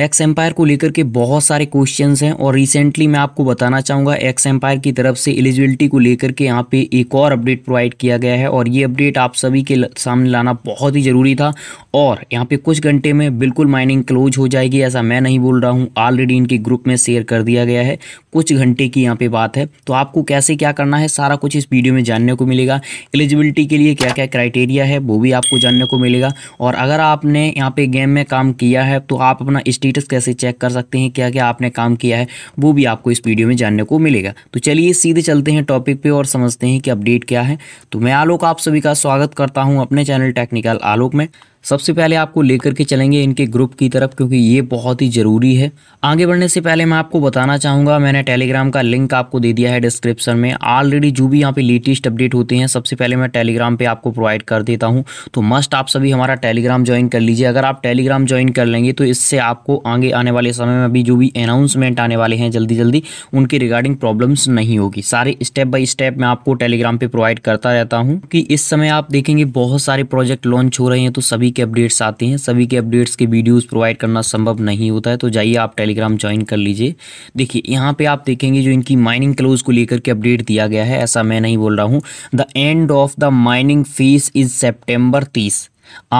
x empire को लेकर के बहुत सारे क्वेश्चंस हैं और रिसेंटली मैं आपको बताना चाहूँगा एक्स एम्पायर की तरफ से एलिजिबिलिटी को लेकर के यहाँ पे एक और अपडेट प्रोवाइड किया गया है और ये अपडेट आप सभी के सामने लाना बहुत ही ज़रूरी था और यहाँ पे कुछ घंटे में बिल्कुल माइनिंग क्लोज हो जाएगी ऐसा मैं नहीं बोल रहा हूँ ऑलरेडी इनके ग्रुप में शेयर कर दिया गया है कुछ घंटे की यहाँ पर बात है तो आपको कैसे क्या करना है सारा कुछ इस वीडियो में जानने को मिलेगा एलिजिबिलिटी के लिए क्या क्या क्राइटेरिया है वो भी आपको जानने को मिलेगा और अगर आपने यहाँ पर गेम में काम किया है तो आप अपना स्टेटस कैसे चेक कर सकते हैं क्या क्या आपने काम किया है वो भी आपको इस वीडियो में जानने को मिलेगा तो चलिए सीधे चलते हैं टॉपिक पे और समझते हैं कि अपडेट क्या है तो मैं आलोक आप सभी का स्वागत करता हूँ अपने चैनल टेक्निकल आलोक में सबसे पहले आपको लेकर के चलेंगे इनके ग्रुप की तरफ क्योंकि ये बहुत ही ज़रूरी है आगे बढ़ने से पहले मैं आपको बताना चाहूँगा मैंने टेलीग्राम का लिंक आपको दे दिया है डिस्क्रिप्शन में ऑलरेडी जो भी यहाँ पे लेटेस्ट अपडेट होते हैं सबसे पहले मैं टेलीग्राम पे आपको प्रोवाइड कर देता हूँ तो मस्ट आप सभी हमारा टेलीग्राम ज्वाइन कर लीजिए अगर आप टेलीग्राम ज्वाइन कर लेंगे तो इससे आपको आगे आने वाले समय में अभी जो भी अनाउंसमेंट आने वाले हैं जल्दी जल्दी उनके रिगार्डिंग प्रॉब्लम्स नहीं होगी सारे स्टेप बाई स्टेप मैं आपको टेलीग्राम पर प्रोवाइड करता रहता हूँ कि इस समय आप देखेंगे बहुत सारे प्रोजेक्ट लॉन्च हो रहे हैं तो सभी सभी के अपडेट्स आते हैं सभी के अपडेट्स के वीडियोस प्रोवाइड करना संभव नहीं होता है तो जाइए आप टेलीग्राम ज्वाइन कर लीजिए देखिए यहाँ पे आप देखेंगे जो इनकी माइनिंग क्लोज को लेकर के अपडेट दिया गया है ऐसा मैं नहीं बोल रहा हूँ the end of the mining fees is September तीस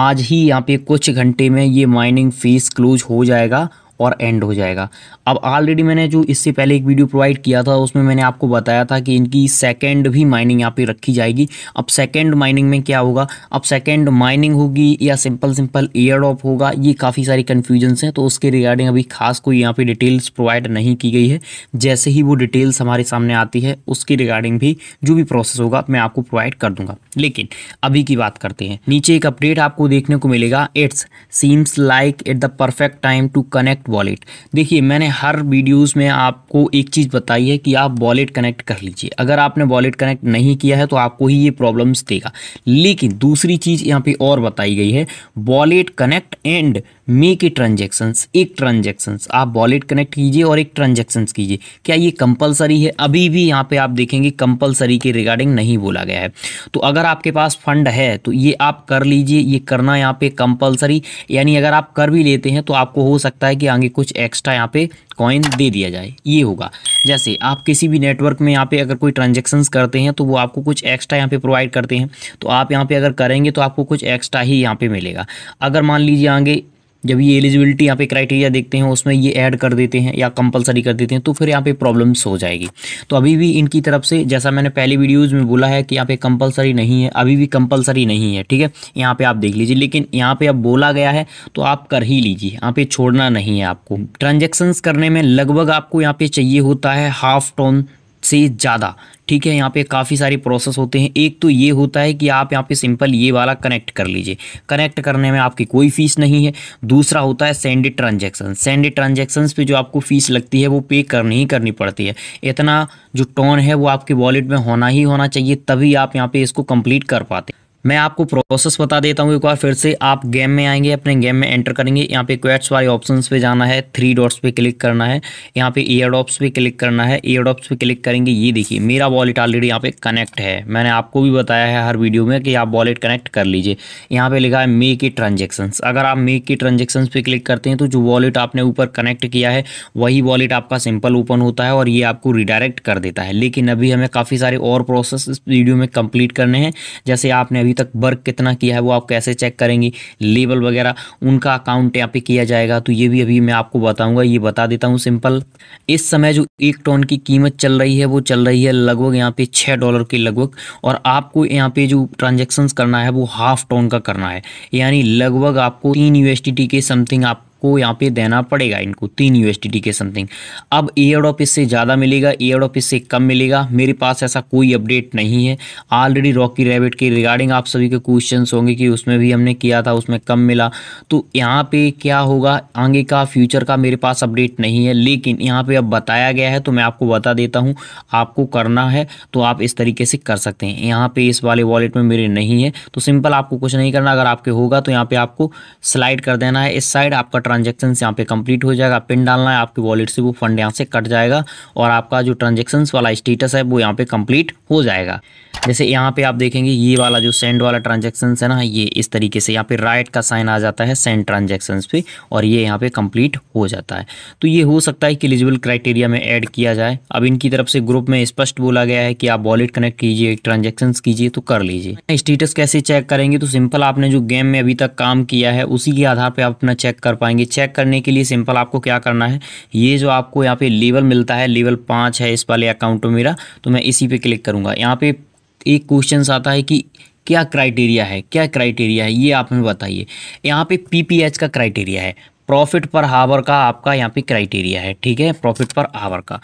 आज ही यहाँ पे कुछ घंटे में ये माइनिंग फीस क्लोज हो जाएगा और एंड हो जाएगा अब ऑलरेडी मैंने जो इससे पहले एक वीडियो प्रोवाइड किया था उसमें मैंने आपको बताया था कि इनकी सेकेंड भी माइनिंग यहाँ पे रखी जाएगी अब सेकेंड माइनिंग में क्या होगा अब सेकेंड माइनिंग होगी या सिंपल सिंपल एयर ड्रॉप होगा ये काफ़ी सारी कन्फ्यूजन्स हैं तो उसके रिगार्डिंग अभी खास कोई यहाँ पर डिटेल्स प्रोवाइड नहीं की गई है जैसे ही वो डिटेल्स हमारे सामने आती है उसके रिगार्डिंग भी जो भी प्रोसेस होगा मैं आपको प्रोवाइड कर दूँगा लेकिन अभी की बात करते हैं नीचे एक अपडेट आपको देखने को मिलेगा it's seems like at the perfect time to connect wallet देखिए मैंने हर वीडियोस में आपको एक चीज़ बताई है कि आप वॉलेट कनेक्ट कर लीजिए अगर आपने वॉलेट कनेक्ट नहीं किया है तो आपको ही ये प्रॉब्लम्स देगा लेकिन दूसरी चीज़ यहाँ पे और बताई गई है wallet connect and make a transactions एक ट्रांजेक्शन्स आप वॉलेट कनेक्ट कीजिए और एक ट्रांजेक्शन्स कीजिए क्या ये कंपलसरी है अभी भी यहाँ पे आप देखेंगे कंपलसरी के रिगार्डिंग नहीं बोला गया है तो अगर आपके पास फंड है तो ये आप कर लीजिए ये करना यहाँ पे कंपलसरी यानी अगर आप कर भी लेते हैं तो आपको हो सकता है कि आगे कुछ एक्स्ट्रा यहाँ पे कॉइन दे दिया जाए ये होगा जैसे आप किसी भी नेटवर्क में यहाँ पे अगर कोई ट्रांजेक्शन्स करते हैं तो वो आपको कुछ एक्स्ट्रा यहाँ पे प्रोवाइड करते हैं तो आप यहाँ पे अगर करेंगे तो आपको कुछ एक्स्ट्रा ही यहाँ पे मिलेगा अगर मान लीजिए आगे जब ये एलिजिबिलिटी यहाँ पे क्राइटेरिया देखते हैं उसमें ये ऐड कर देते हैं या कंपलसरी कर देते हैं तो फिर यहाँ पे प्रॉब्लम्स हो जाएगी तो अभी भी इनकी तरफ से जैसा मैंने पहले वीडियोज़ में बोला है कि यहाँ पे कंपलसरी नहीं है अभी भी कंपलसरी नहीं है ठीक है यहाँ पे आप देख लीजिए लेकिन यहाँ पे अब बोला गया है तो आप कर ही लीजिए यहाँ पे छोड़ना नहीं है आपको ट्रांजेक्शन्स करने में लगभग आपको यहाँ पे चाहिए होता है हाफ टोन से ज़्यादा ठीक है यहाँ पे काफ़ी सारे प्रोसेस होते हैं एक तो ये होता है कि आप यहाँ पे सिंपल ये वाला कनेक्ट कर लीजिए कनेक्ट करने में आपकी कोई फ़ीस नहीं है दूसरा होता है सेंड ट्रांजेक्शन सेंड ट्रांजेक्शन्स पे जो आपको फ़ीस लगती है वो पे करनी ही करनी पड़ती है इतना जो टोन है वो आपके वॉलेट में होना ही होना चाहिए तभी आप यहाँ पर इसको कम्प्लीट कर पाते हैं मैं आपको प्रोसेस बता देता हूँ एक बार फिर से आप गेम में आएंगे अपने गेम में एंटर करेंगे यहाँ पे क्वेट्स वाले ऑप्शन पे जाना है थ्री डॉट्स पे क्लिक करना है यहाँ पे ईयरडॉप्स पे क्लिक करना है ईयरडॉप्स पे क्लिक करेंगे ये देखिए मेरा वॉलेट ऑलरेडी यहाँ पे कनेक्ट है मैंने आपको भी बताया है हर वीडियो में कि आप वॉलेट कनेक्ट कर लीजिए यहाँ पर लिखा है मे की ट्रांजेक्शन अगर आप मे की ट्रांजेक्शन पर क्लिक करते हैं तो जो वॉलेट आपने ऊपर कनेक्ट किया है वही वॉलेट आपका सिंपल ओपन होता है और ये आपको रिडायरेक्ट कर देता है लेकिन अभी हमें काफ़ी सारे और प्रोसेस इस वीडियो में कंप्लीट करने हैं जैसे आपने अभी अभी तक वर्क कितना किया है वो आप कैसे चेक करेंगी लेबल वगैरह उनका अकाउंट यहाँ पे किया जाएगा तो ये भी अभी मैं आपको बताऊंगा ये बता देता हूँ सिंपल इस समय जो एक टोन की कीमत चल रही है वो चल रही है लगभग यहाँ पे छः डॉलर के लगभग और आपको यहाँ पे जो ट्रांजेक्शन करना है वो हाफ टोन का करना है यानी लगभग आपको तीन यू के समथिंग आप आपको यहाँ पे देना पड़ेगा इनको तीन यू के समथिंग अब एयरडॉप इससे ज़्यादा मिलेगा एयरडॉप इससे कम मिलेगा मेरे पास ऐसा कोई अपडेट नहीं है ऑलरेडी रॉकी रेबिट के रिगार्डिंग आप सभी के क्वेश्चन होंगे कि उसमें भी हमने किया था उसमें कम मिला तो यहाँ पर क्या होगा आगे का फ्यूचर का मेरे पास अपडेट नहीं है लेकिन यहाँ पर अब बताया गया है तो मैं आपको बता देता हूँ आपको करना है तो आप इस तरीके से कर सकते हैं यहाँ पर इस वाले वॉलेट में मेरे नहीं है तो सिंपल आपको कुछ नहीं करना अगर आपके होगा तो यहाँ पे आपको स्लाइड कर देना है इस साइड आपका ट्रांजेक्शन यहाँ पे कंप्लीट हो जाएगा पिन डालना है आपके वॉलेट से वो फंड यहाँ से कट जाएगा और आपका जो ट्रांजेक्शन वाला स्टेटस है वो यहाँ पे कंप्लीट हो जाएगा जैसे यहाँ पे आप देखेंगे ये वाला जो सेंड वाला ट्रांजेक्शन है ना ये इस तरीके से यहाँ पे राइट का साइन आ जाता है सेंड ट्रांजेक्शन पे और ये यहाँ पे कंप्लीट हो जाता है तो ये हो सकता है कि एलिजिबल क्राइटेरिया में ऐड किया जाए अब इनकी तरफ से ग्रुप में स्पष्ट बोला गया है कि आप वॉलेट कनेक्ट कीजिए ट्रांजेक्शन कीजिए तो कर लीजिए स्टेटस कैसे चेक करेंगे तो सिंपल आपने जो गेम में अभी तक काम किया है उसी के आधार पर आप अपना चेक कर पाएंगे होंगी चेक करने के लिए सिंपल आपको क्या करना है ये जो आपको यहाँ पे लेवल मिलता है लेवल पाँच है इस वाले अकाउंट में मेरा तो मैं इसी पे क्लिक करूँगा यहाँ पे एक क्वेश्चन आता है कि क्या क्राइटेरिया है क्या क्राइटेरिया है ये आप हमें बताइए यहाँ पे पी का क्राइटेरिया है प्रॉफिट पर हावर का आपका यहाँ पे क्राइटेरिया है ठीक है प्रॉफिट पर हावर का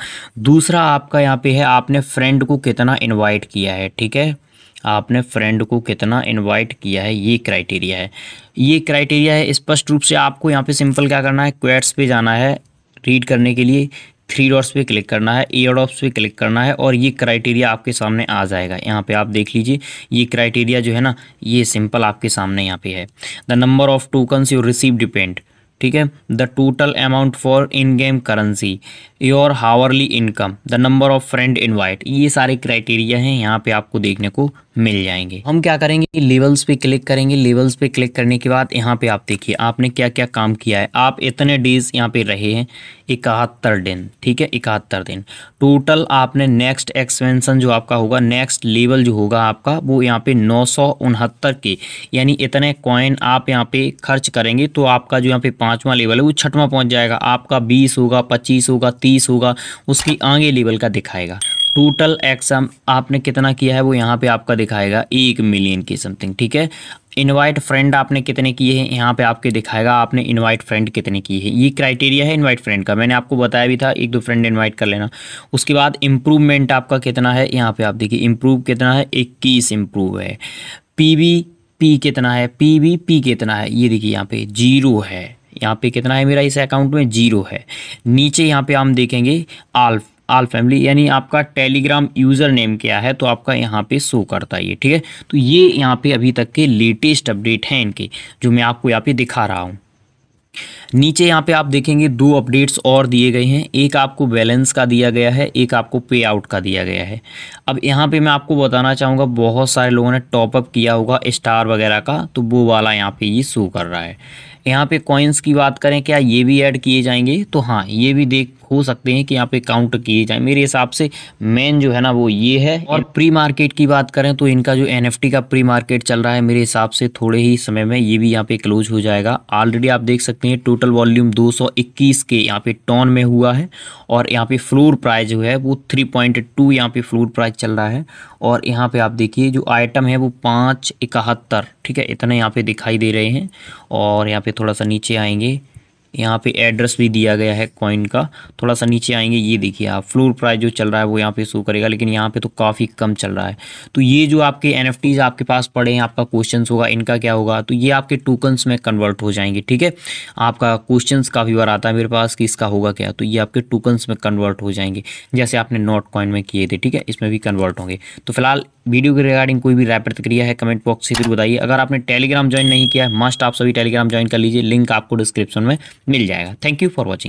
दूसरा आपका यहाँ पे है आपने फ्रेंड को कितना इनवाइट किया है ठीक है आपने फ्रेंड को कितना इनवाइट किया है ये क्राइटेरिया है ये क्राइटेरिया है स्पष्ट रूप से आपको यहाँ पे सिंपल क्या करना है क्वेट्स पे जाना है रीड करने के लिए थ्री डॉट्स पे क्लिक करना है ए डॉट्स पे क्लिक करना है और ये क्राइटेरिया आपके सामने आ जाएगा यहाँ पे आप देख लीजिए ये क्राइटेरिया जो है ना ये सिंपल आपके सामने यहाँ पे है the number of tokens you receive depend ठीक है the total amount for in game currency your hourly income the number of friend invite ये सारे क्राइटेरिया हैं यहाँ पे आपको देखने को मिल जाएंगे हम क्या करेंगे लेवल्स पे क्लिक करेंगे लेवल्स पे क्लिक करने के बाद यहाँ पे आप देखिए आपने क्या क्या काम किया है आप इतने डेज यहाँ पे रहे हैं इकहत्तर दिन ठीक है इकहत्तर दिन टोटल आपने नेक्स्ट एक्सपेंशन जो आपका होगा नेक्स्ट लेवल जो होगा आपका वो यहाँ पे नौ के यानी इतने कॉइन आप यहाँ पे खर्च करेंगे तो आपका जो यहाँ पे पाँचवा लेवल है वो छठवां पहुँच जाएगा आपका बीस होगा पच्चीस होगा तीस होगा उसकी आगे लेवल का दिखाएगा टोटल एक्स आपने कितना किया है वो यहाँ पे आपका दिखाएगा एक मिलियन की समथिंग ठीक है इनवाइट फ्रेंड आपने कितने किए हैं यहाँ पे आपके दिखाएगा आपने इनवाइट फ्रेंड कितने किए हैं ये क्राइटेरिया है इनवाइट फ्रेंड का मैंने आपको बताया भी था एक दो फ्रेंड इनवाइट कर लेना उसके बाद इम्प्रूवमेंट आपका कितना है यहाँ पे आप देखिए इम्प्रूव कितना है इक्कीस इम्प्रूव है पी पी कितना है पी वी पी कितना है ये देखिए यहाँ पे जीरो है यहाँ पे कितना है मेरा इस अकाउंट में जीरो है नीचे यहाँ पे हम देखेंगे आल्फ आल फैमिली यानी आपका टेलीग्राम यूज़र नेम क्या है तो आपका यहाँ पे शो करता है ये ठीक है तो ये यहाँ पे अभी तक के लेटेस्ट अपडेट हैं इनके जो मैं आपको यहाँ पे दिखा रहा हूँ नीचे यहाँ पे आप देखेंगे दो अपडेट्स और दिए गए हैं एक आपको बैलेंस का दिया गया है एक आपको पे आउट का दिया गया है अब यहाँ पे मैं आपको बताना चाहूँगा बहुत सारे लोगों ने टॉपअप किया होगा स्टार वगैरह का तो वो वाला यहाँ पे ये शो कर रहा है यहाँ पे कॉइन्स की बात करें क्या ये भी ऐड किए जाएंगे तो हाँ ये भी देख हो सकते हैं कि यहाँ पे काउंट किए जाएं मेरे हिसाब से मेन जो है ना वो ये है और प्री मार्केट की बात करें तो इनका जो एन का प्री मार्केट चल रहा है मेरे हिसाब से थोड़े ही समय में ये भी यहाँ पे क्लोज हो जाएगा ऑलरेडी आप देख सकते सकते हैं टोटल वॉल्यूम 221 के यहाँ पे टॉन में हुआ है और यहाँ पे फ्लोर प्राइस जो है वो 3.2 पॉइंट टू यहाँ पे फ्लोर प्राइस चल रहा है और यहाँ पे आप देखिए जो आइटम है वो पाँच इकहत्तर ठीक है इतने यहाँ पे दिखाई दे रहे हैं और यहाँ पे थोड़ा सा नीचे आएंगे यहाँ पे एड्रेस भी दिया गया है कॉइन का थोड़ा सा नीचे आएंगे ये देखिए आप फ्लोर प्राइस जो चल रहा है वो यहाँ पे शो करेगा लेकिन यहाँ पे तो काफ़ी कम चल रहा है तो ये जो आपके एन आपके पास पड़े हैं आपका क्वेश्चन होगा इनका क्या होगा तो ये आपके टोकन्स में कन्वर्ट हो जाएंगे ठीक है आपका क्वेश्चन काफ़ी बार आता है मेरे पास कि इसका होगा क्या तो ये आपके टोकन्स में कन्वर्ट हो जाएंगे जैसे आपने नोट कॉइन में किए थे ठीक है इसमें भी कन्वर्ट होंगे तो फिलहाल वीडियो के रिगार्डिंग कोई भी राय प्रतिक्रिया है कमेंट बॉक्स से जरूर बताइए अगर आपने टेलीग्राम ज्वाइन नहीं किया है मस्ट आप सभी टेलीग्राम ज्वाइन कर लीजिए लिंक आपको डिस्क्रिप्शन में मिल जाएगा थैंक यू फॉर वॉचिंग